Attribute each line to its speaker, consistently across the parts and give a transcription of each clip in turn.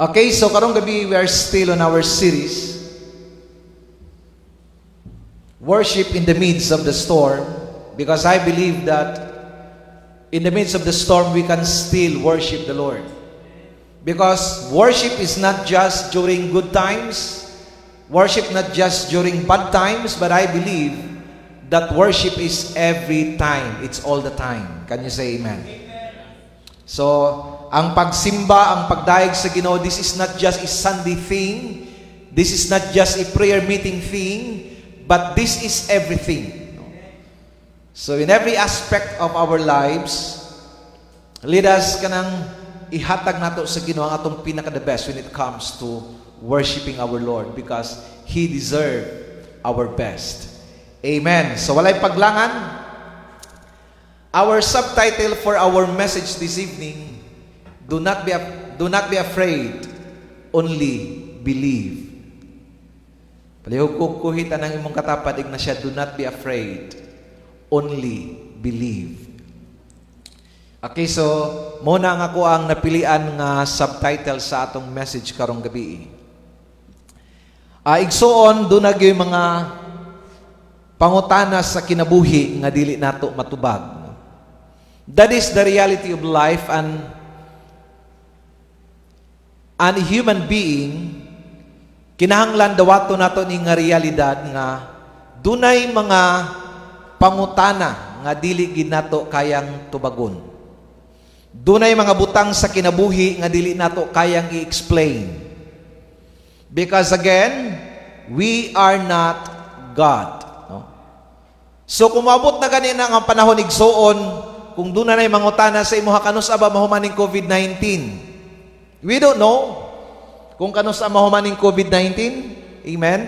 Speaker 1: Okay, so karong gabi we are still on our series Worship in the midst of the storm because I believe that in the midst of the storm we can still worship the Lord. Because worship is not just during good times, worship not just during bad times, but I believe that worship is every time. It's all the time. Can you say amen? amen. So, ang pagsimba, ang pagdaig sa Ginoo, this is not just a Sunday thing. This is not just a prayer meeting thing, but this is everything. So in every aspect of our lives, let us kanang ihatag nato sa Ginoo ang atong pinaka the best when it comes to worshiping our Lord because he deserve our best. Amen. So walay paglangan. Our subtitle for our message this evening Do not be, do not be afraid, only believe. Palihog ko kuhita ng imong na Ignacia, do not be afraid, only believe. Okay, so, muna nga ko ang napilian nga subtitle sa atong message karong gabi. Uh, igsoon, doon na yung mga pangutana sa kinabuhi nga dili nato matubag. That is the reality of life and an human being, kinahanglan dawato nato ni nga realidad nga dunay mga pangutana nga dili gid nato kayang tubagon. Dunay mga butang sa kinabuhi nga dili nato kayang i-explain. Because again, we are not God. No? So kumabot na ganina ang panahon igsuon kung dunay mga utana sa imuha kanus aba mahumaning COVID-19 We don't know kung kano sa mahumaning COVID-19. Amen?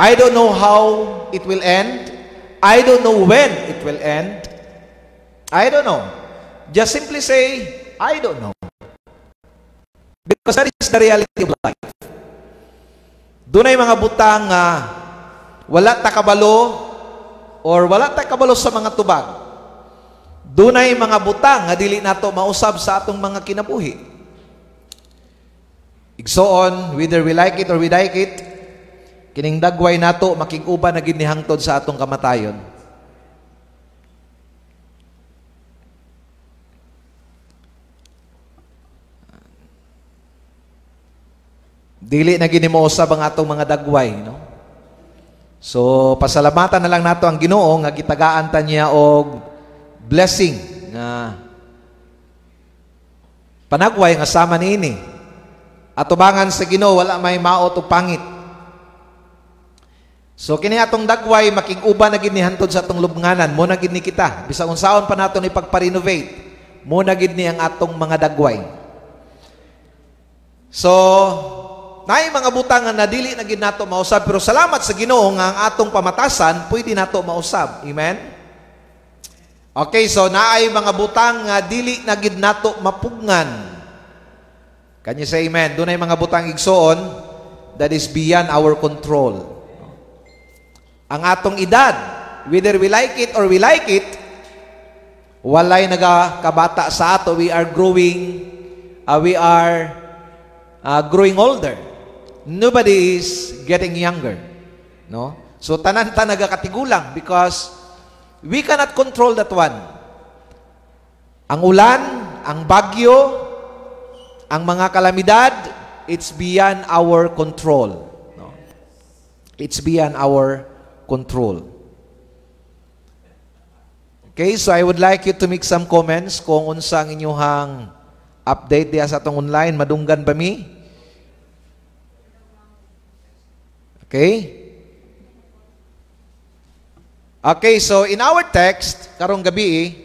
Speaker 1: I don't know how it will end. I don't know when it will end. I don't know. Just simply say, I don't know. Because that is the reality of life. Doon ay mga butang uh, wala takabalo or wala takabalo sa mga tubag. Doon ay mga butang na ah, dili nato mausab sa atong mga kinabuhi. Igsoon, whether we like it or we like it, kining dagway nato makiguba na ginihangtod sa atong kamatayon. Dili na ginimosa ang atong mga dagway, no? So, pasalamatan na lang nato ang Ginoo nga gitagaan ta niya og blessing nga panagway nga sama niini. Atubangan sa Ginoo wala may maot o pangit. So kini atong dagway making uba na gid ni nihantod sa atong lubnganan mo na gid ni kita bisag unsaon pa nato ni pagpa renovate mo na gid ni ang atong mga dagway. So naay mga butangan na dili na gid nato mausab pero salamat sa Ginoo nga ang atong pamatasan pwede nato mausab. Amen. Okay, so naay mga butang nga dili na gid nato mapugngan. Can you say amen? Doon ay mga butang igsoon that is beyond our control. Ang atong edad, whether we like it or we like it, walay nagakabata sa ato. We are growing, uh, we are uh, growing older. Nobody is getting younger. No? So tanan ta nagakatigulang because we cannot control that one. Ang ulan, ang bagyo, ang mga kalamidad, it's beyond our control. No? It's beyond our control. Okay, so I would like you to make some comments kung unsang inyuhang update diya sa atong online. Madunggan ba mi? Okay? Okay, so in our text, karong gabi,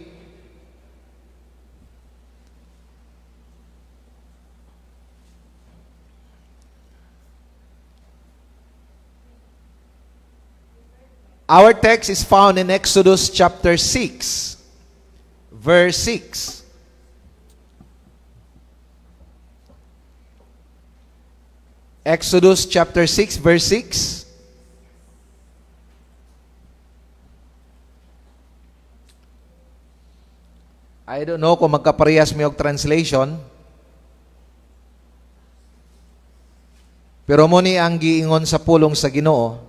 Speaker 1: Our text is found in Exodus chapter 6, verse 6. Exodus chapter 6, verse 6. I don't know kung magkaparehas mo yung translation. Pero mo ni ang giingon sa pulong sa ginoo,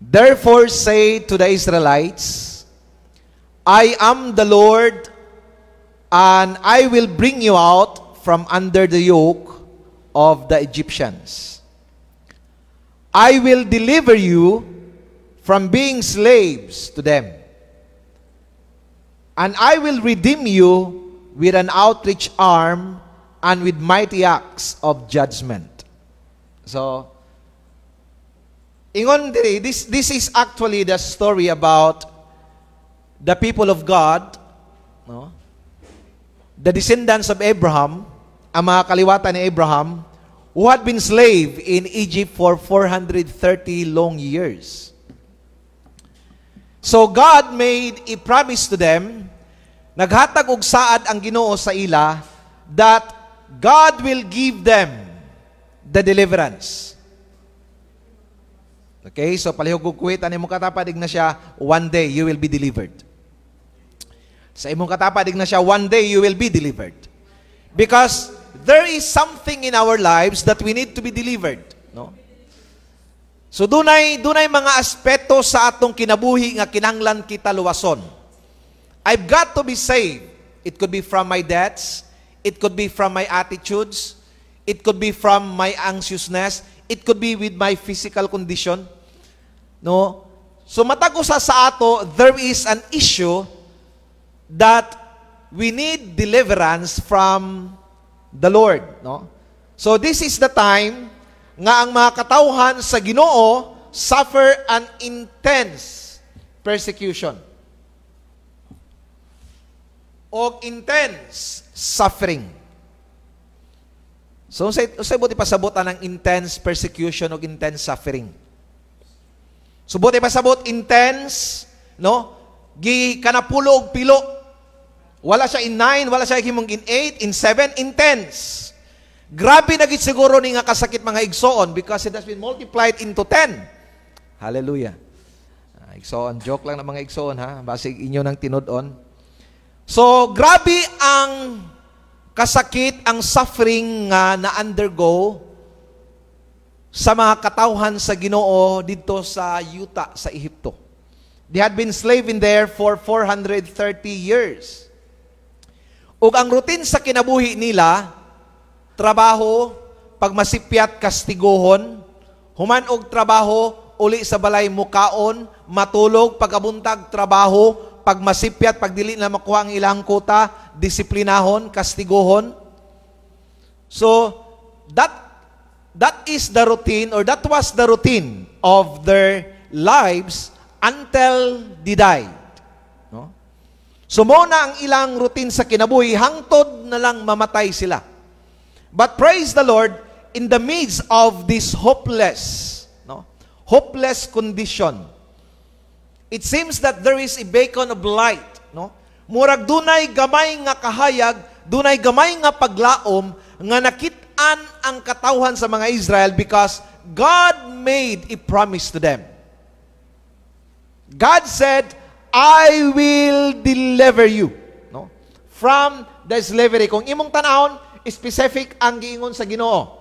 Speaker 1: Therefore say to the Israelites, I am the Lord, and I will bring you out from under the yoke of the Egyptians. I will deliver you from being slaves to them. And I will redeem you with an outreach arm and with mighty acts of judgment. So, Ingon diri, this this is actually the story about the people of God, no? The descendants of Abraham, ang mga kaliwatan ni Abraham, who had been slave in Egypt for 430 long years. So God made a promise to them, naghatag og saad ang Ginoo sa ila that God will give them the deliverance. Okay? So palihog kukuhit ani imong katapadig na siya, one day you will be delivered. Sa imong katapadig na siya, one day you will be delivered. Because there is something in our lives that we need to be delivered, no? So dunay dunay mga aspeto sa atong kinabuhi nga kinanglan kita luwason. I've got to be saved. It could be from my debts, it could be from my attitudes, it could be from my anxiousness, it could be with my physical condition. No? So matag usa sa ato, there is an issue that we need deliverance from the Lord, no? So this is the time nga ang mga katauhan sa Ginoo suffer an intense persecution. O intense suffering. So, usay, usay buti pasabutan ng intense persecution o intense suffering. Subot ay pasabot, intense, no? Gi og pilo. Wala siya in 9, wala siya himong in 8, in 7, intense. Grabe na gid siguro ni nga kasakit mga igsoon because it has been multiplied into 10. Hallelujah. Ah, igsoon, joke lang na mga igsoon ha, base inyo nang tinud-on. So, grabe ang kasakit, ang suffering nga na undergo sa mga katawhan sa Ginoo dito sa Yuta sa Ehipto. They had been slave in there for 430 years. Ug ang routine sa kinabuhi nila, trabaho, pagmasipyat kastigohon, human og trabaho, uli sa balay mukaon, matulog, pagabuntag, trabaho, pagmasipyat, pagdili na makuha ang ilang kota, disiplinahon, kastigohon. So, that that is the routine or that was the routine of their lives until they died. No? So muna ang ilang routine sa kinabuhi, hangtod na lang mamatay sila. But praise the Lord, in the midst of this hopeless, no? hopeless condition, it seems that there is a beacon of light. No? Murag dunay gamay nga kahayag, dunay gamay nga paglaom, nga nakit-an ang katauhan sa mga Israel because God made a promise to them. God said, I will deliver you no? from the slavery. Kung imong tanahon, specific ang giingon sa ginoo.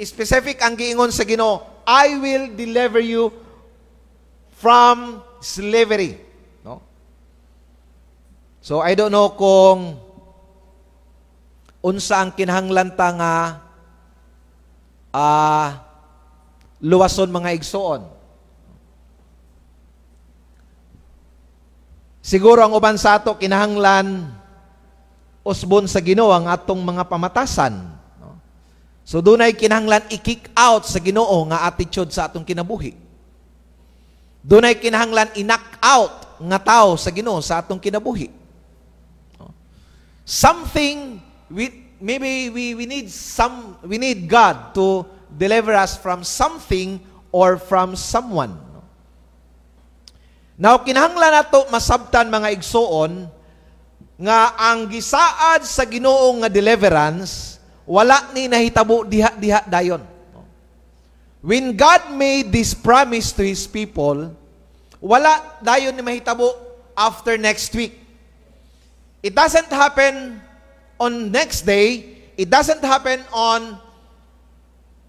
Speaker 1: Specific ang giingon sa ginoo. I will deliver you from slavery. No? So, I don't know kung unsa ang kinahanglan ta nga uh, luwason mga igsoon. Siguro ang uban sa ato kinahanglan usbon sa Ginoo ang atong mga pamatasan. So dunay kinahanglan i-kick out sa Ginoo nga attitude sa atong kinabuhi. Dunay kinahanglan i-knock out nga tao sa Ginoo sa atong kinabuhi. Something we, maybe we, we need some we need God to deliver us from something or from someone. Now kinahanglan nato masabtan mga igsoon nga ang gisaad sa Ginoo nga deliverance wala ni nahitabo diha-diha dayon. When God made this promise to his people, wala dayon ni mahitabo after next week. It doesn't happen on next day. It doesn't happen on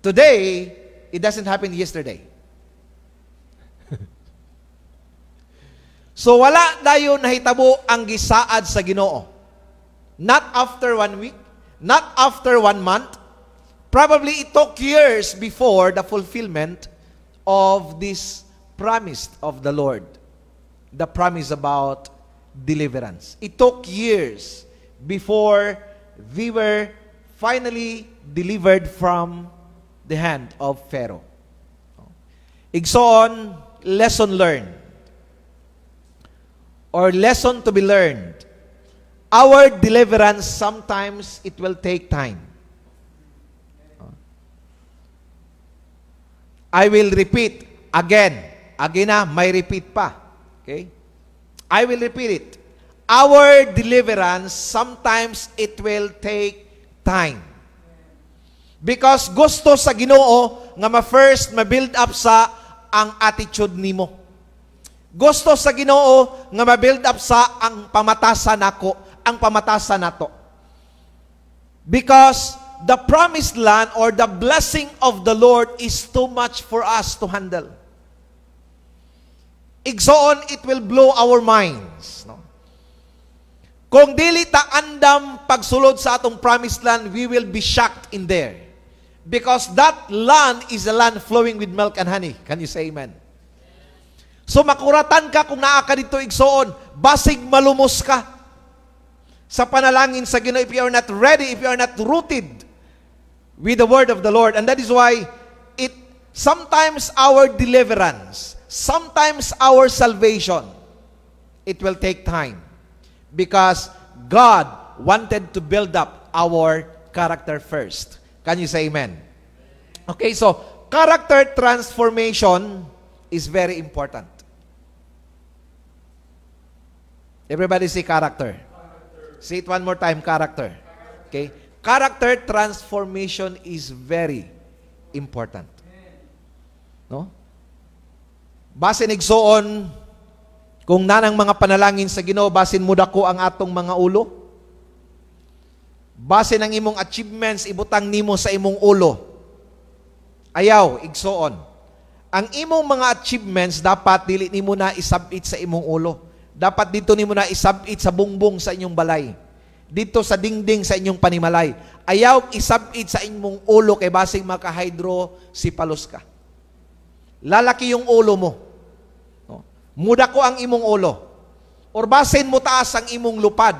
Speaker 1: today. It doesn't happen yesterday. so wala dayon nahitabo ang gisaad sa Ginoo. Not after one week, not after one month. Probably it took years before the fulfillment of this promise of the Lord. The promise about deliverance. It took years before they were finally delivered from the hand of Pharaoh. Igsoon, lesson learned or lesson to be learned. Our deliverance, sometimes it will take time. I will repeat again. Again na, ah, may repeat pa. Okay? I will repeat it. our deliverance, sometimes it will take time. Because gusto sa ginoo nga ma-first ma-build up sa ang attitude nimo. Gusto sa ginoo nga ma-build up sa ang pamatasan nako, ang pamatasan nato. Because the promised land or the blessing of the Lord is too much for us to handle. Igsoon, it will blow our minds. No? Kung dili ta andam pagsulod sa atong promised land, we will be shocked in there. Because that land is a land flowing with milk and honey. Can you say amen? So makuratan ka kung naa ka dito igsoon, basig malumos ka sa panalangin sa Ginoo if you are not ready, if you are not rooted with the word of the Lord. And that is why it sometimes our deliverance, sometimes our salvation, it will take time because God wanted to build up our character first. Can you say amen? Okay, so character transformation is very important. Everybody say character. character. Say it one more time, character. Okay? Character transformation is very important. No? Base igsoon, kung nanang mga panalangin sa Ginoo basin mo dako ang atong mga ulo. Base ang imong achievements ibutang nimo sa imong ulo. Ayaw igsoon. Ang imong mga achievements dapat dili nimo na isabit sa imong ulo. Dapat dito nimo na isabit sa bungbong sa inyong balay. Dito sa dingding sa inyong panimalay. Ayaw isabit sa imong ulo kay basing makahydro si palos ka. Lalaki yung ulo mo muda ko ang imong ulo. Or basin mo taas ang imong lupad.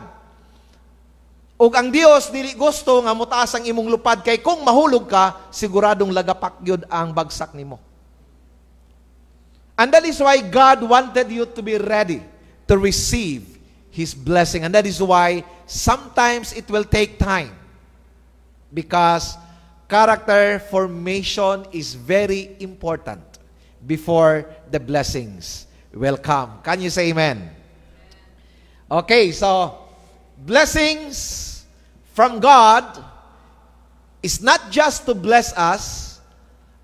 Speaker 1: O ang Dios dili gusto nga mutaas ang imong lupad kay kung mahulog ka, siguradong lagapak gyud ang bagsak nimo. And that is why God wanted you to be ready to receive His blessing. And that is why sometimes it will take time. Because character formation is very important before the blessings Welcome. Can you say amen? Okay, so blessings from God is not just to bless us,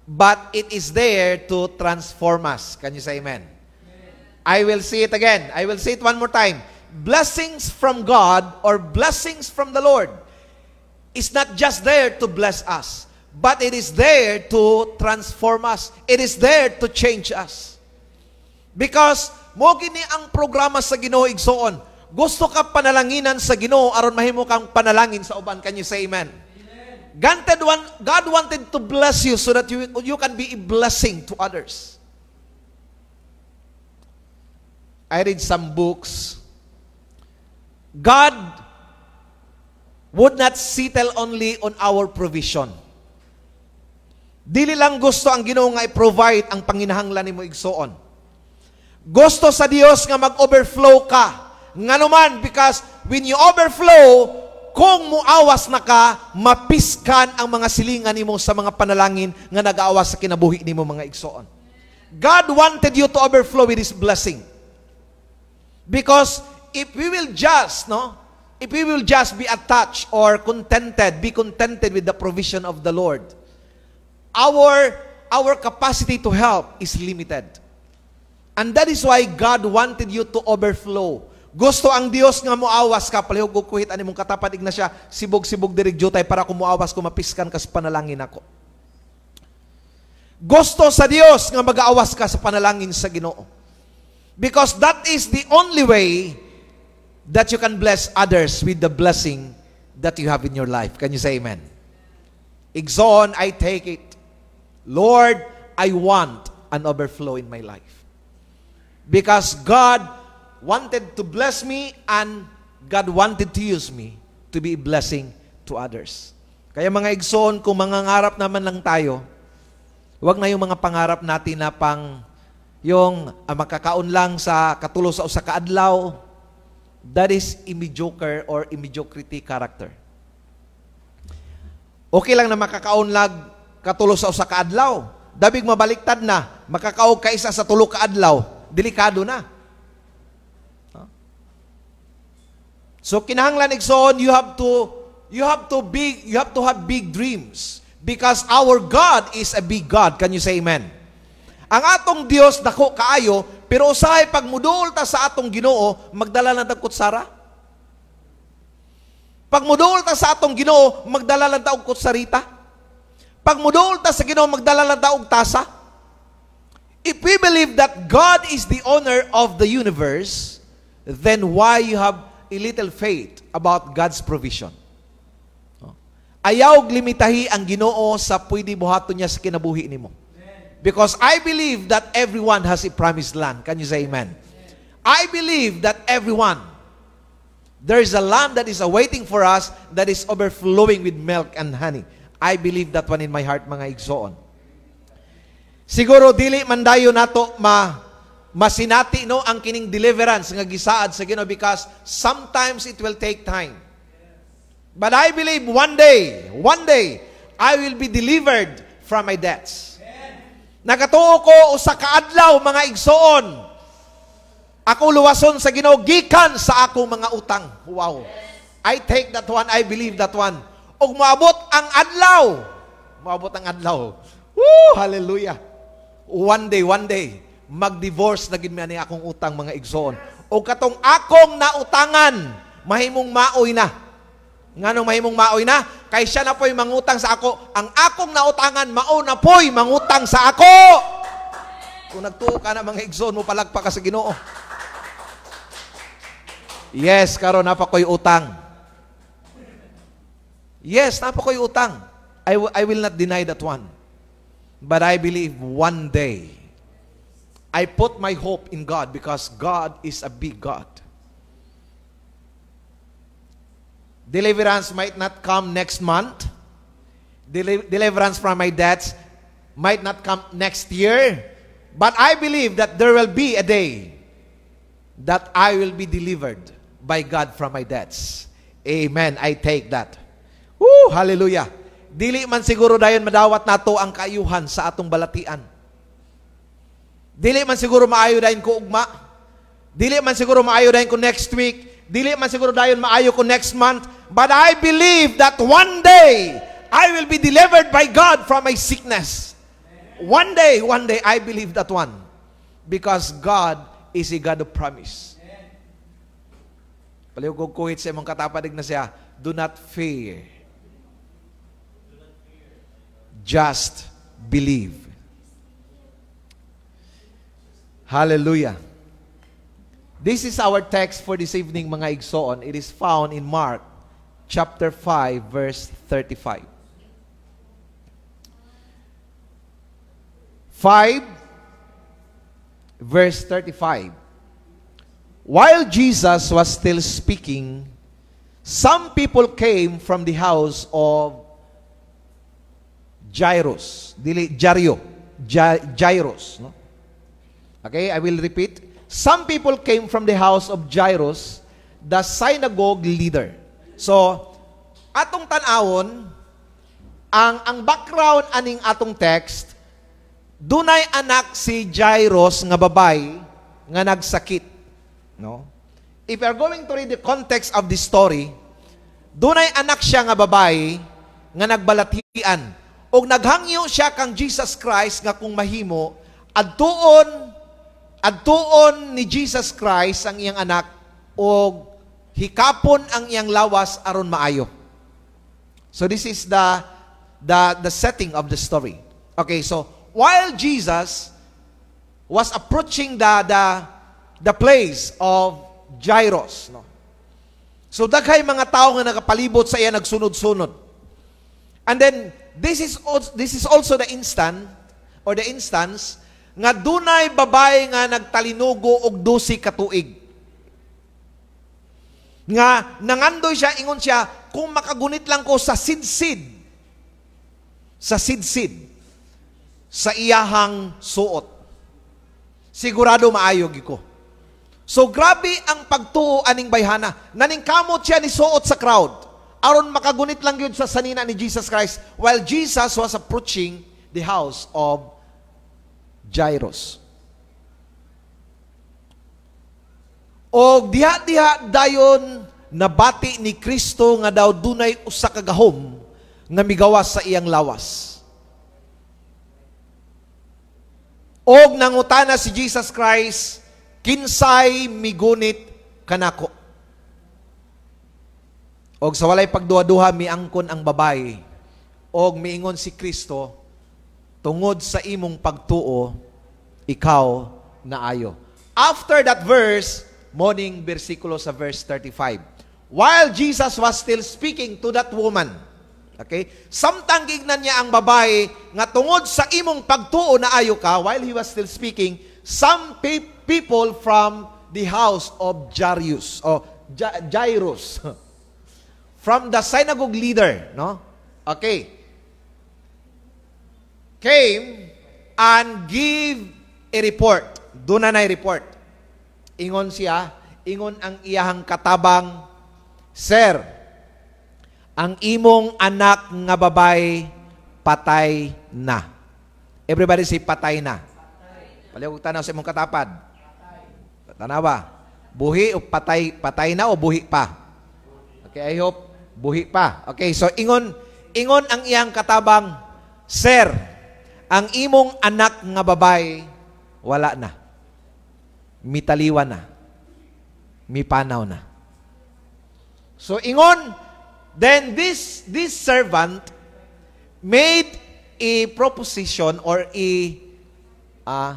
Speaker 1: but it is there to transform us. Can you say amen? amen? I will see it again. I will see it one more time. Blessings from God or blessings from the Lord is not just there to bless us, but it is there to transform us. It is there to change us. Because mo gini ang programa sa Ginoo igsoon. Gusto ka panalanginan sa Ginoo aron mahimo kang panalangin sa uban kanyo say amen. God one, God wanted to bless you so that you, you can be a blessing to others. I read some books. God would not settle only on our provision. Dili lang gusto ang Ginoo nga i-provide ang panginahanglan nimo igsoon gusto sa Dios nga mag-overflow ka. Nganuman because when you overflow, kung muawas na ka, mapiskan ang mga silingan nimo sa mga panalangin nga nagaawas sa kinabuhi nimo mga igsoon. God wanted you to overflow with His blessing. Because if we will just, no, if we will just be attached or contented, be contented with the provision of the Lord, our our capacity to help is limited. And that is why God wanted you to overflow. Gusto ang Dios nga muawas ka palihog og kuhit ani mong katapat siya sibog-sibog diri jutay para ko moawas ko mapiskan ka sa panalangin ako. Gusto sa Dios nga magaawas ka sa panalangin sa Ginoo. Because that is the only way that you can bless others with the blessing that you have in your life. Can you say amen? Exon, I take it. Lord, I want an overflow in my life. Because God wanted to bless me and God wanted to use me to be a blessing to others. Kaya mga igsoon, kung mangangarap naman lang tayo, huwag na yung mga pangarap natin na pang yung ah, makakaon lang sa katulo sa usa That is a mediocre or a mediocrity character. Okay lang na makakaunlag katulo sa usa ka adlaw. Dabig mabaliktad na, makakaog ka isa sa tulo kaadlaw, delikado na. So kinahanglan igsoon you have to you have to big you have to have big dreams because our God is a big God. Can you say amen? Ang atong Dios dako kaayo pero usahay pag mudol ta sa atong Ginoo magdala na tag kutsara. Pag mudol ta sa atong Ginoo, magdala lang ta og kutsarita. Pag mudol ta sa Ginoo, magdala lang ta og tasa. If we believe that God is the owner of the universe, then why you have a little faith about God's provision? Ayaw limitahi ang ginoo sa pwede buhato niya sa kinabuhi nimo. Because I believe that everyone has a promised land. Can you say amen? amen? I believe that everyone, there is a land that is awaiting for us that is overflowing with milk and honey. I believe that one in my heart, mga igsoon. Siguro dili man dayo nato ma masinati no ang kining deliverance nga gisaad sa Ginoo because sometimes it will take time. But I believe one day, one day I will be delivered from my debts. Nagatuo ko usa ka adlaw mga igsoon. Ako luwason sa Ginoo gikan sa akong mga utang. Wow. I take that one, I believe that one. Og moabot ang adlaw. Moabot ang adlaw. Woo, hallelujah one day, one day, mag-divorce na gid ni akong utang mga igsoon. O katong akong nautangan, mahimong maoy na. Nganong mahimong maoy na? Kay siya na po'y mangutang sa ako. Ang akong nautangan, mao na po'y mangutang sa ako. Kung nagtuo ka na mga igsoon mo, palagpa ka sa ginoo. Yes, karon na ko'y utang. Yes, na ko'y utang. I, I will not deny that one. But I believe one day, I put my hope in God because God is a big God. Deliverance might not come next month. deliverance from my debts might not come next year. But I believe that there will be a day that I will be delivered by God from my debts. Amen. I take that. Woo, hallelujah. dili man siguro dayon madawat nato ang kaayuhan sa atong balatian. Dili man siguro maayo dayon ko ugma. Dili man siguro maayo dayon ko next week. Dili man siguro dayon maayo ko next month. But I believe that one day, I will be delivered by God from my sickness. One day, one day, I believe that one. Because God is a God of promise. Palihog ko kuhit sa imong katapadig na siya, do not fear just believe. Hallelujah. This is our text for this evening, mga igsoon. It is found in Mark chapter 5, verse 35. 5, verse 35. While Jesus was still speaking, some people came from the house of Jairus, dili Jario, Jairus, no? Okay, I will repeat. Some people came from the house of Jairus, the synagogue leader. So, atong tanawon ang ang background aning atong text dunay anak si Jairus nga babay nga nagsakit, no? If you going to read the context of the story, dunay anak siya nga babay nga nagbalatian og naghangyo siya kang Jesus Christ nga kung mahimo adtuon adtuon ni Jesus Christ ang iyang anak og hikapon ang iyang lawas aron maayo. So this is the the the setting of the story. Okay, so while Jesus was approaching the the the place of Jairus, no. So daghay mga tao nga nakapalibot sa iya nagsunod-sunod. And then this is also, this is also the instant or the instance nga dunay babae nga nagtalinugo og 12 ka tuig. Nga nangandoy siya ingon siya kung makagunit lang ko sa sidsid sa sidsid sa iyahang suot. Sigurado maayo ko. So grabe ang pagtuo aning bayhana. Naning kamot siya ni suot sa crowd aron makagunit lang yun sa sanina ni Jesus Christ while Jesus was approaching the house of Jairus. O diha-diha dayon nabati ni Kristo nga daw dunay usa ka gahom nga migawas sa iyang lawas. Og nangutana si Jesus Christ, kinsay migunit kanako. Og sa walay pagduha-duha miangkon ang babay og miingon si Kristo tungod sa imong pagtuo ikaw na ayo After that verse, morning bersikulo sa verse 35. While Jesus was still speaking to that woman, okay? Samtang gignan niya ang babae nga tungod sa imong pagtuo na ayo ka while he was still speaking, some people from the house of Jairus, o Jairus, from the synagogue leader, no? Okay. Came and give a report. Doon na na report. Ingon siya, ingon ang iyahang katabang, Sir, ang imong anak nga babay patay na. Everybody say patay na. Palihog tanaw sa imong katapad. Tanawa. Buhi o patay, patay na o buhi pa? Okay, I hope buhi pa. Okay, so ingon, ingon ang iyang katabang, Sir, ang imong anak nga babay, wala na. Mitaliwan na. Mipanaw na. So ingon, then this, this servant made a proposition or a uh,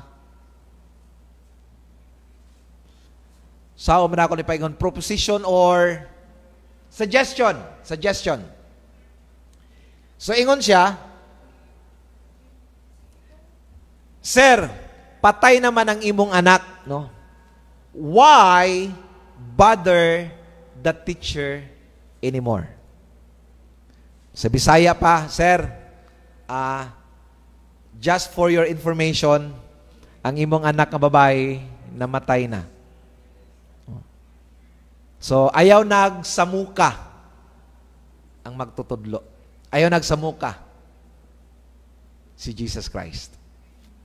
Speaker 1: sao man ako ni paingon proposition or Suggestion. Suggestion. So, ingon siya, Sir, patay naman ang imong anak, no? Why bother the teacher anymore? Sa Bisaya pa, Sir, uh, just for your information, ang imong anak na babae, namatay na. So, ayaw nagsamuka ang magtutudlo. Ayaw nagsamuka si Jesus Christ.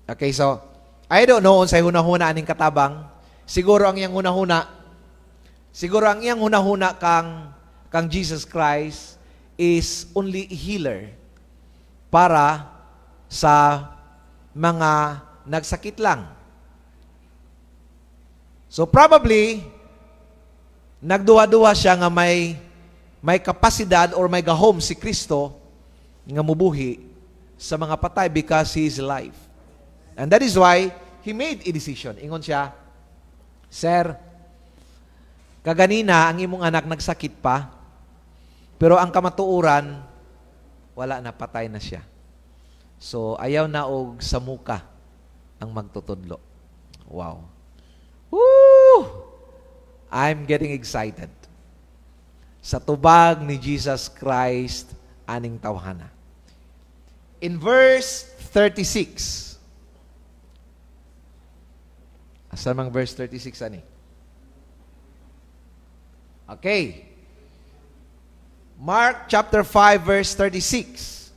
Speaker 1: Okay, so, I don't know unsay hunahuna aning katabang. Siguro ang iyang hunahuna, siguro ang iyang hunahuna kang, kang Jesus Christ is only a healer para sa mga nagsakit lang. So probably, Nagduwa-duwa siya nga may may kapasidad or may gahom si Kristo nga mubuhi sa mga patay because He is life. And that is why He made a decision. Ingon siya, Sir, kaganina ang imong anak nagsakit pa, pero ang kamatuuran, wala na, patay na siya. So, ayaw na og sa muka ang magtutudlo. Wow. Woo! I'm getting excited. Sa tubag ni Jesus Christ, aning tawhana. In verse 36, Asan mang verse 36 ani? Okay. Mark chapter 5 verse 36.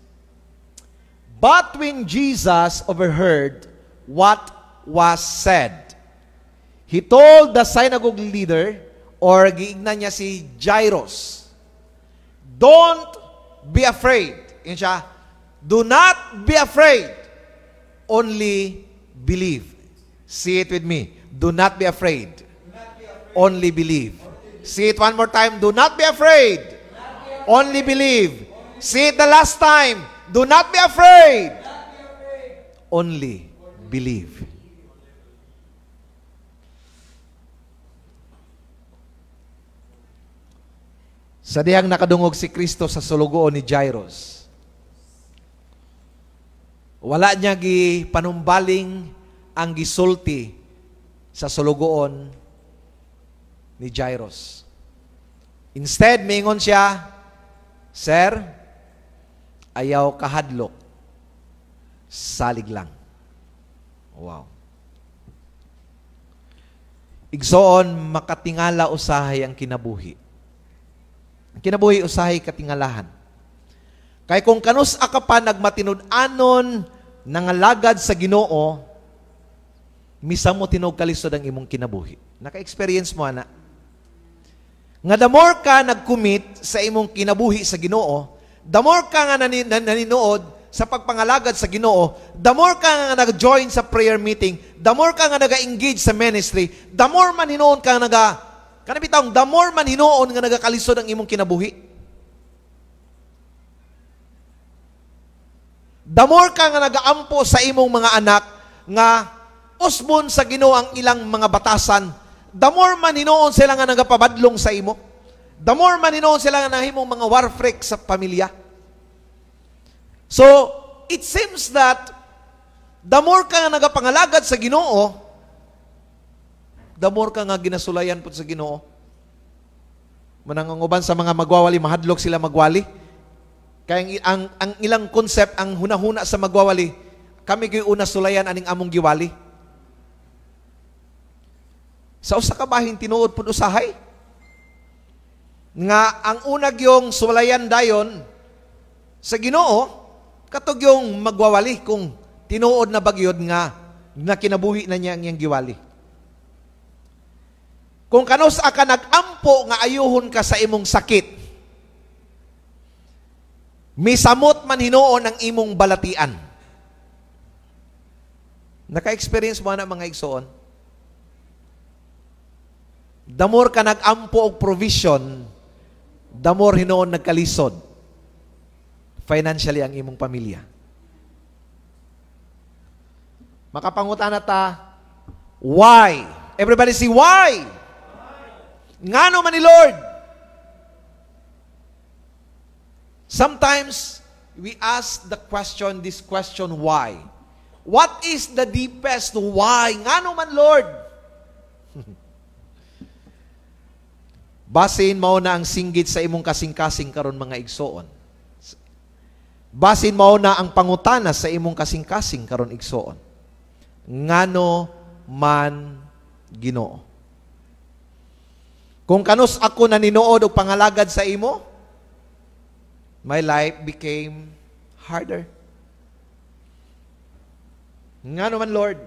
Speaker 1: But when Jesus overheard what was said, He told the synagogue leader, or giignan niya si Jairus, Don't be afraid. Yun siya, Do not be afraid. Only believe. See it with me. Do not be afraid. Only believe. See it one more time. Do not be afraid. Only believe. See it the last time. Do Not be afraid. Only believe. Sa diyang nakadungog si Kristo sa sulugoon ni Jairus. Wala niya gi panumbaling ang gisulti sa sulugoon ni Jairus. Instead, mingon siya, Sir, ayaw kahadlok. Salig lang. Wow. Igsoon, makatingala usahay ang kinabuhi kinabuhi usahay katingalahan. Kay kung kanus aka pa nagmatinud-anon nangalagad sa Ginoo, misa mo tinog kalisod ang imong kinabuhi. Naka-experience mo ana. Nga the more ka nag-commit sa imong kinabuhi sa Ginoo, the more ka nga nanin, naninood sa pagpangalagad sa Ginoo, the more ka nga nag-join sa prayer meeting, the more ka nga nag-engage sa ministry, the more man hinoon ka nga Kanang bitawon, the more man hinoon nga nagakalisod ang imong kinabuhi, the more ka nga nagaampo sa imong mga anak nga usbon sa Ginoo ang ilang mga batasan, the more man hinoon sila nga nagapabadlong sa imo, the more man hinoon sila nga nahimong mga warfreak sa pamilya. So, it seems that the more ka nga nagapangalagad sa Ginoo, the more ka nga ginasulayan po sa ginoo. Mananganguban sa mga magwawali, mahadlok sila magwali. Kaya ang, ang ilang concept, ang hunahuna sa magwawali, kami kayo una sulayan aning among giwali. Sa usa ka bahin tinuod pud usahay nga ang unag yung sulayan dayon sa Ginoo katog yung magwawali kung tinuod na bagyod nga na kinabuhi na niya ang iyang giwali. Kung kanos aka nagampo nga ayuhon ka sa imong sakit, misamot man hinuon ang imong balatian. Naka-experience mo na mga igsoon? Damor ka nagampo og provision, damor hinuon nagkalisod financially ang imong pamilya. Makapangutan na ta, why? Everybody say, why? Why? Ngano man ni Lord? Sometimes, we ask the question, this question, why? What is the deepest why? Ngano man, Lord? Basin mao na ang singgit sa imong kasing-kasing karon mga igsoon. Basin mao na ang pangutana sa imong kasing-kasing karon igsoon. Ngano man Ginoo. Kung kanus ako naninood ninood og pangalagad sa imo, my life became harder. Nga naman, Lord.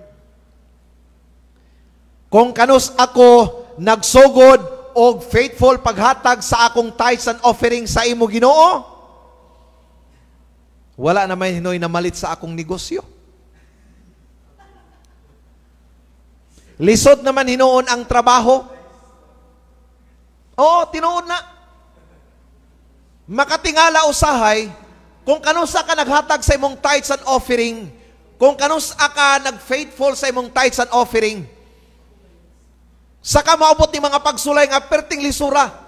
Speaker 1: Kung kanus ako nagsugod og faithful paghatag sa akong tithes and offering sa imo Ginoo, wala naman hinoy na malit sa akong negosyo. Lisod naman hinoon ang trabaho. Oo, tinuod na. Makatingala usahay, kung kanon sa ka naghatag sa imong tithes and offering, kung kanon sa ka nagfaithful sa imong tithes and offering, sa ka maubot ni mga pagsulay nga perting lisura.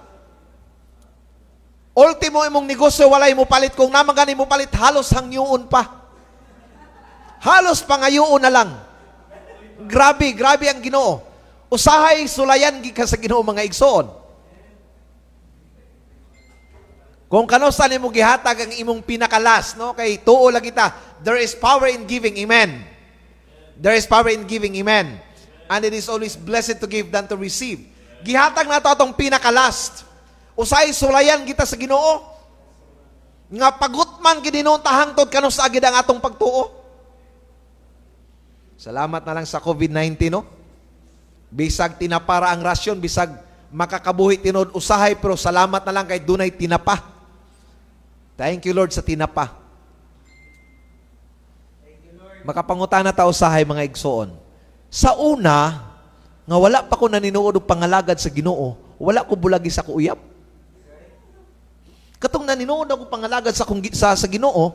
Speaker 1: Ultimo imong negosyo walay mo palit kung naman gani mo palit halos hangyoon pa. Halos pangayoon na lang. Grabe, grabe ang Ginoo. Usahay sulayan gi ka sa Ginoo mga igsoon. Kung kano saan mo gihatag ang imong pinakalas, no? Kay tuo lang kita. There is power in giving. Amen. There is power in giving. Amen. And it is always blessed to give than to receive. Gihatag na ito atong pinakalast. Usay sulayan kita sa ginoo. Nga pagutman kininong tahangtod kano sa agid ang atong pagtuo. Salamat na lang sa COVID-19, no? Bisag tinapara ang rasyon, bisag makakabuhi tinod usahay, pero salamat na lang kay dunay tinapa Thank you, Lord, sa tinapa. Thank you, Lord. Makapangutana tao sahay mga igsoon. Sa una, nga wala pa ko naninood og pangalagad sa Ginoo, wala ko bulagi sa kuuyap. Katong naninood ako pangalagad sa kung sa, sa Ginoo,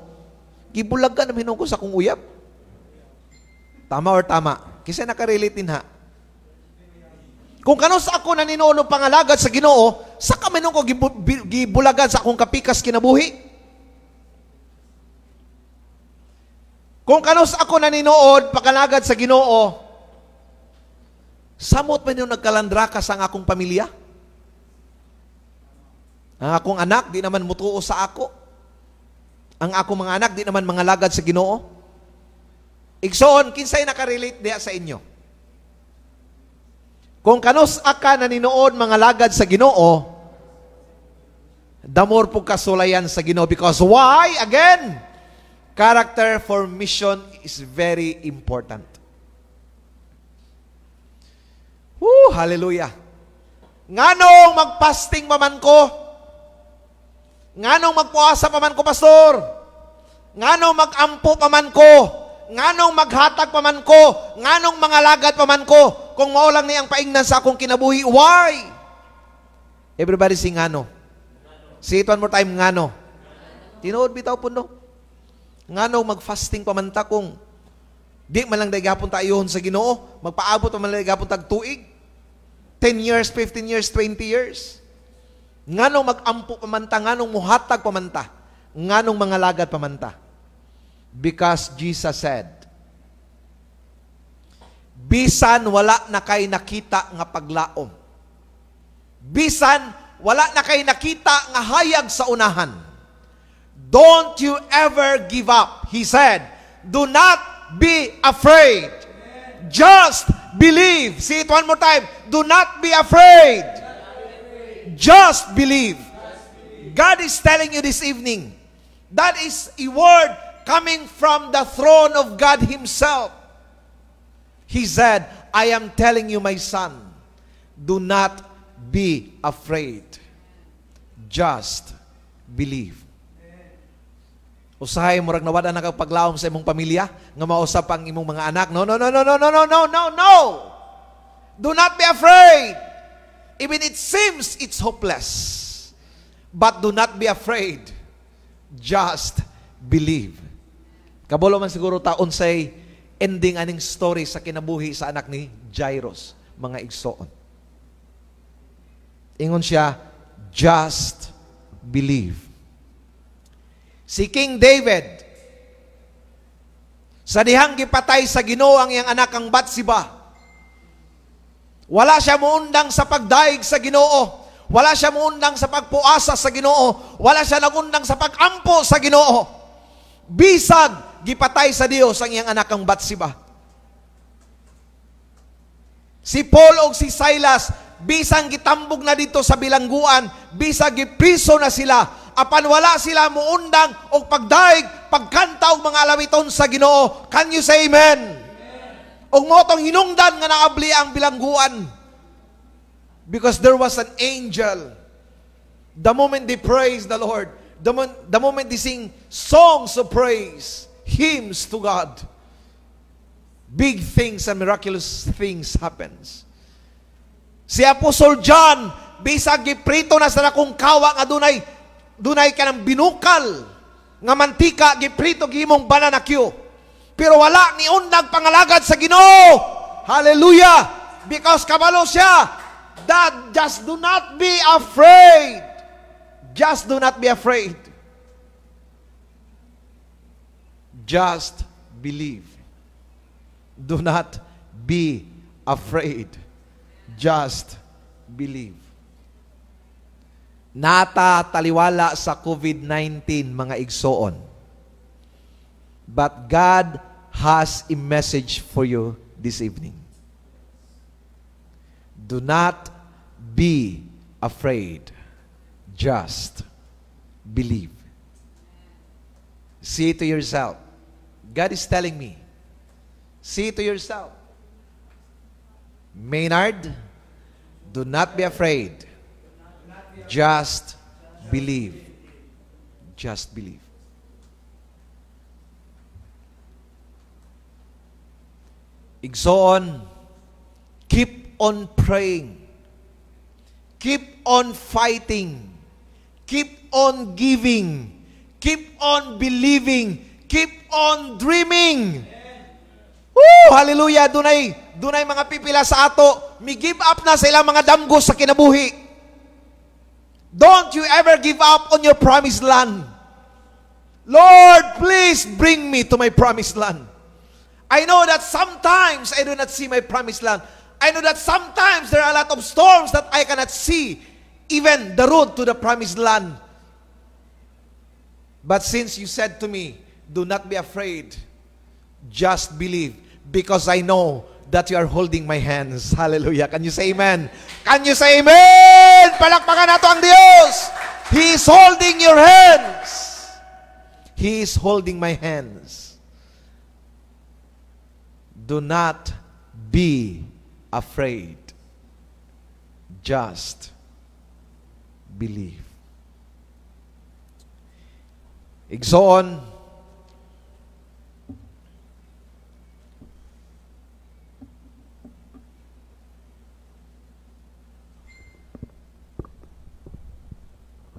Speaker 1: gibulagan na hinuon ko sa kung uyap. Tama or tama? Kasi nakarelate din ha. Kung kanos ako naninunong pangalagad sa Ginoo, sa kaminon ko gibulagan sa akong kapikas kinabuhi. Kung kanos ako naninood, pakalagad sa ginoo, samot man yung nagkalandrakas sa akong pamilya. Ang akong anak, di naman mutuo sa ako. Ang akong mga anak, di naman mga lagad sa ginoo. Igsoon, kinsay nakarelate diya sa inyo. Kung kanos aka naninood mga lagad sa ginoo, the more pagkasulayan sa Ginoo. Because why? Again, Character for mission is very important. Woo, hallelujah. Nganong magpasting paman ko? Nganong magpuasa paman ko, pastor? Nganong magampo paman ko? Nganong maghatag paman ko? Nganong mangalagat paman ko? Kung maulang ni ang paingnan sa akong kinabuhi, why? Everybody sing ngano. Say it one more time, ngano. Tinood bitaw No? Nga no, mag-fasting pamanta kung di man lang daigapon iyon sa ginoo, magpaabot man lang daigapon tag tuig. 10 years, 15 years, 20 years. Nga nung mag-ampo pamanta, nga nung muhatag pamanta, nga nung mga lagad pamanta. Because Jesus said, Bisan wala na kay nakita nga paglaom. Bisan wala na kay nakita nga hayag sa unahan. Don't you ever give up. He said, do not be afraid. Just believe. See it one more time. Do not be afraid. Just believe. God is telling you this evening. That is a word coming from the throne of God Himself. He said, I am telling you, my son, do not be afraid. Just believe. Usahay mo nawada nawad kag paglaom sa imong pamilya nga mausap ang imong mga anak. No, no, no, no, no, no, no, no, no, no. Do not be afraid. Even it seems it's hopeless. But do not be afraid. Just believe. Kabalo man siguro taon say ending aning story sa kinabuhi sa anak ni Jairus, mga igsoon. Ingon siya, just believe si King David. Sa dihang gipatay sa Ginoo ang iyang anak ang Batsiba. Wala siya muundang sa pagdaig sa Ginoo. Wala siya muundang sa pagpuasa sa Ginoo. Wala siya nagundang sa pagampo sa Ginoo. Bisag gipatay sa Dios ang iyang anak ang Batsiba. Si Paul o si Silas, bisang gitambog na dito sa bilangguan, bisag gipriso na sila, apan wala sila muundang og pagdaig, pagkanta og mga alawiton sa Ginoo. Can you say amen? Og motong hinungdan nga naabli ang bilangguan. Because there was an angel. The moment they praise the Lord, the, mon- the moment they sing songs of praise, hymns to God, big things and miraculous things happens. Si Apostle John, bisag giprito na sa nakong kawa nga dunay dunay kanang binukal nga mantika giprito gimong bananakyo. Pero wala ni undag pangalagad sa Ginoo. Hallelujah! Because kabalo siya, that just do not be afraid. Just do not be afraid. Just believe. Do not be afraid. Just believe natataliwala sa COVID-19 mga igsoon. But God has a message for you this evening. Do not be afraid. Just believe. See to yourself. God is telling me, see to yourself. Maynard, do not be afraid. Just believe. Just believe. on. keep on praying. Keep on fighting. Keep on giving. Keep on believing. Keep on dreaming. Woo! Hallelujah! Dunay, dunay mga pipila sa ato. Mi give up na sa ilang mga damgo sa kinabuhi. Don't you ever give up on your promised land. Lord, please bring me to my promised land. I know that sometimes I do not see my promised land. I know that sometimes there are a lot of storms that I cannot see, even the road to the promised land. But since you said to me, do not be afraid, just believe, because I know that you are holding my hands. Hallelujah. Can you say amen? Can you say amen? palakpakan nato ang Diyos. He is holding your hands. He is holding my hands. Do not be afraid. Just believe. Exon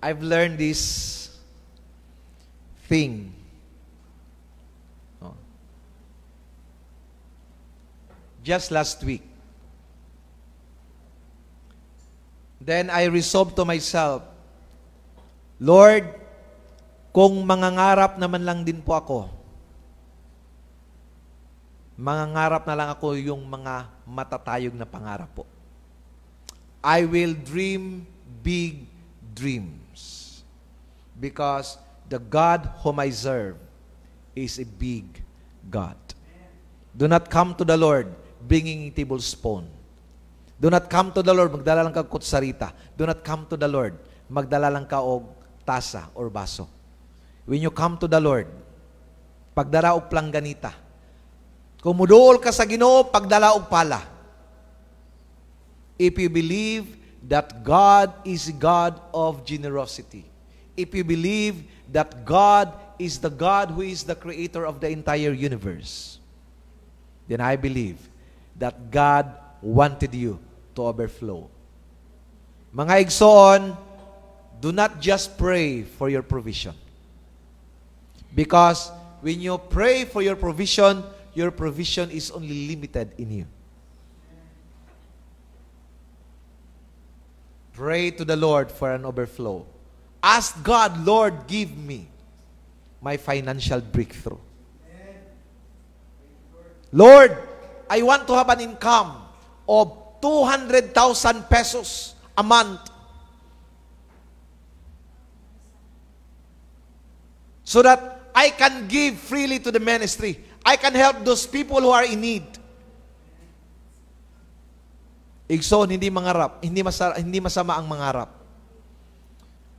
Speaker 1: I've learned this thing. Oh. Just last week. Then I resolved to myself, Lord, kung mangangarap naman lang din po ako, mangangarap na lang ako yung mga matatayog na pangarap po. I will dream big dream because the God whom I serve is a big God. Do not come to the Lord bringing tablespoon. Do not come to the Lord, magdala lang ka kutsarita. Do not come to the Lord, magdala lang ka og tasa or baso. When you come to the Lord, pagdara og planganita. Kumuduol ka sa Ginoo, pagdala og pala. If you believe that God is God of generosity, if you believe that God is the God who is the creator of the entire universe, then I believe that God wanted you to overflow. Mga igsoon, do not just pray for your provision. Because when you pray for your provision, your provision is only limited in you. Pray to the Lord for an overflow. Ask God, Lord, give me my financial breakthrough. Lord, I want to have an income of 200,000 pesos a month. So that I can give freely to the ministry. I can help those people who are in need. Igsoon, hindi mangarap. hindi masama ang mangarap.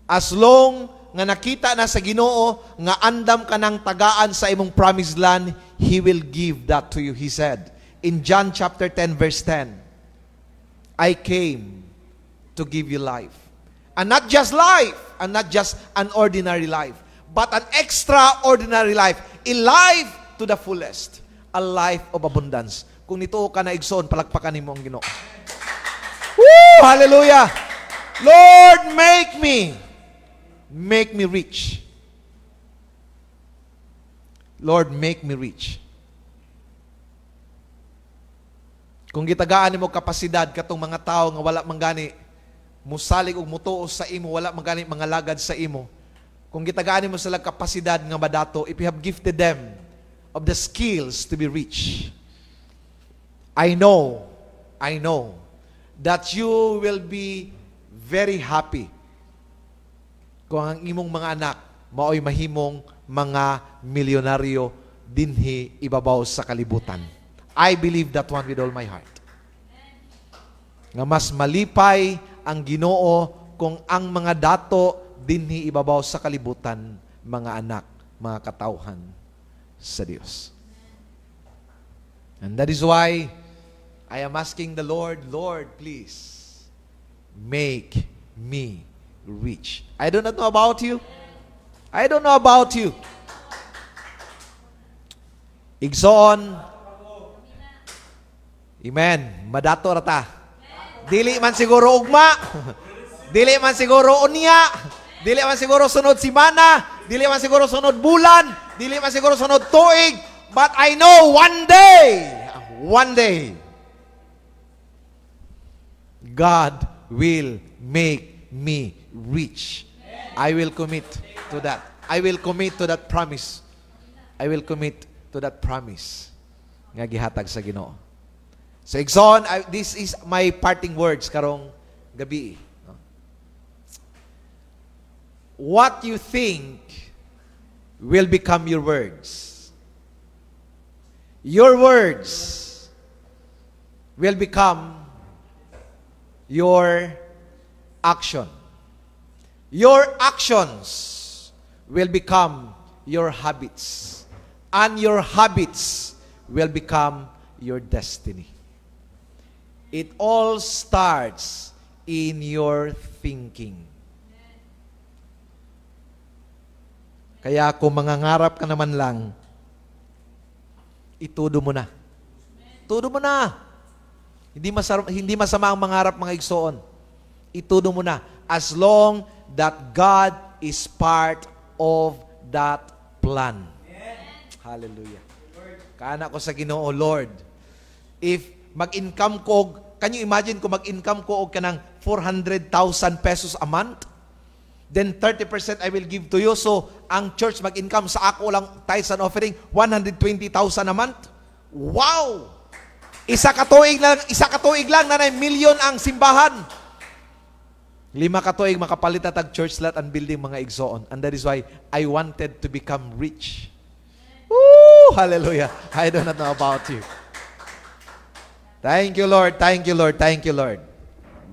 Speaker 1: As long nga nakita na sa Ginoo nga andam ka ng tagaan sa imong promised land, he will give that to you, he said. In John chapter 10 verse 10, I came to give you life. And not just life, and not just an ordinary life, but an extraordinary life, a life to the fullest, a life of abundance. Kung nito ka na igsoon, palakpakan nimo ang Ginoo. Woo! Hallelujah! Lord, make me Make me rich. Lord, make me rich. Kung gitagaan mo kapasidad katong mga tao nga wala mangani, musalig og mutuo sa imo, wala mangani mga lagad sa imo. Kung gitagaan mo sila kapasidad nga badato, if you have gifted them of the skills to be rich. I know, I know that you will be very happy kung ang imong mga anak maoy mahimong mga milyonaryo dinhi ibabaw sa kalibutan. I believe that one with all my heart. Nga mas malipay ang Ginoo kung ang mga dato dinhi ibabaw sa kalibutan, mga anak, mga katauhan sa Dios. And that is why I am asking the Lord, Lord, please make me rich. I do not know about you. I don't know about you. Igsoon. Amen. Madato rata. Dili man siguro ugma. Dili man siguro unya. Dili man siguro sunod simana. Dili man siguro sunod bulan. Dili man siguro sunod tuig. But I know one day, one day, God will make me rich. I will commit to that. I will commit to that promise. I will commit to that promise nga gihatag sa Ginoo. So Exxon, I, this is my parting words karong gabi. What you think will become your words. Your words will become your action. Your actions will become your habits. And your habits will become your destiny. It all starts in your thinking. Kaya kung mangangarap ka naman lang, itudo mo na. Tudo mo na. Hindi, masar- hindi masama ang mangarap mga igsoon. Itudo mo na. As long that God is part of that plan. Amen. Hallelujah. Kana ko sa Ginoo, Lord, if mag-income ko, can you imagine ko mag-income ko og kanang 400,000 pesos a month? Then 30% I will give to you. So, ang church mag-income sa ako lang tithes offering, 120,000 a month. Wow! Isa katuig lang, isa katuig lang na, na million ang simbahan. Lima ka tuig makapalit at church lot and building mga igsoon. And that is why I wanted to become rich. Woo! Hallelujah. I do not know about you. Thank you, Lord. Thank you, Lord. Thank you, Lord.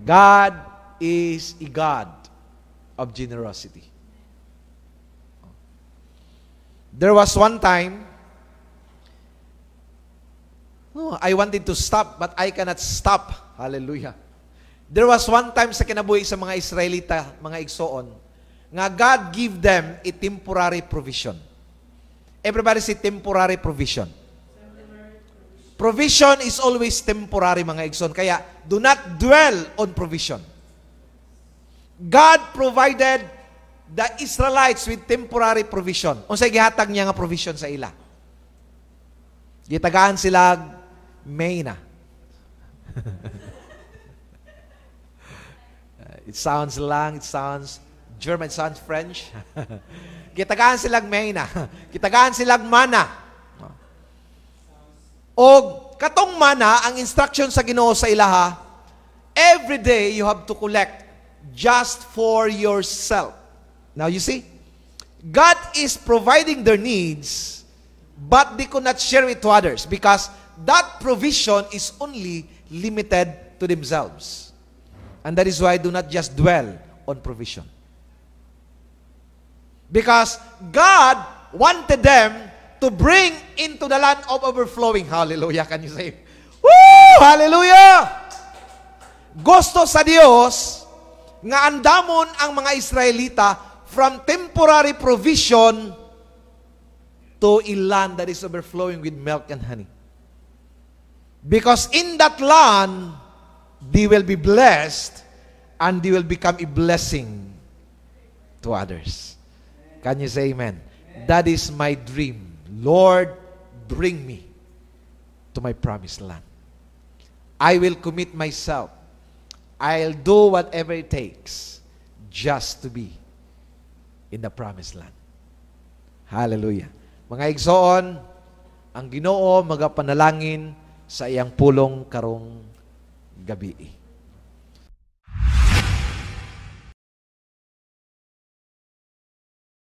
Speaker 1: God is a God of generosity. There was one time no, oh, I wanted to stop, but I cannot stop. Hallelujah. There was one time sa kinabuhi sa mga Israelita, mga igsoon, nga God give them a temporary provision. Everybody say temporary provision. Provision is always temporary, mga igsoon. Kaya, do not dwell on provision. God provided the Israelites with temporary provision. Unsay gihatag niya nga provision sa ila? Gitagaan sila may na. It sounds lang, it sounds German, it sounds French. Kitagaan silang mayna. Kitagahan silang mana. O katong mana, ang instruction sa ginoo sa ilaha, every day you have to collect just for yourself. Now you see, God is providing their needs, but they could not share it to others because that provision is only limited to themselves. And that is why do not just dwell on provision. Because God wanted them to bring into the land of overflowing. Hallelujah, can you say? Woo! Hallelujah! Gusto sa Dios nga andamon ang mga Israelita from temporary provision to a land that is overflowing with milk and honey. Because in that land, they will be blessed and they will become a blessing to others. Can you say amen? That is my dream. Lord, bring me to my promised land. I will commit myself. I'll do whatever it takes just to be in the promised land. Hallelujah. Mga igsoon, ang ginoo magapanalangin sa iyang pulong karong جبيئي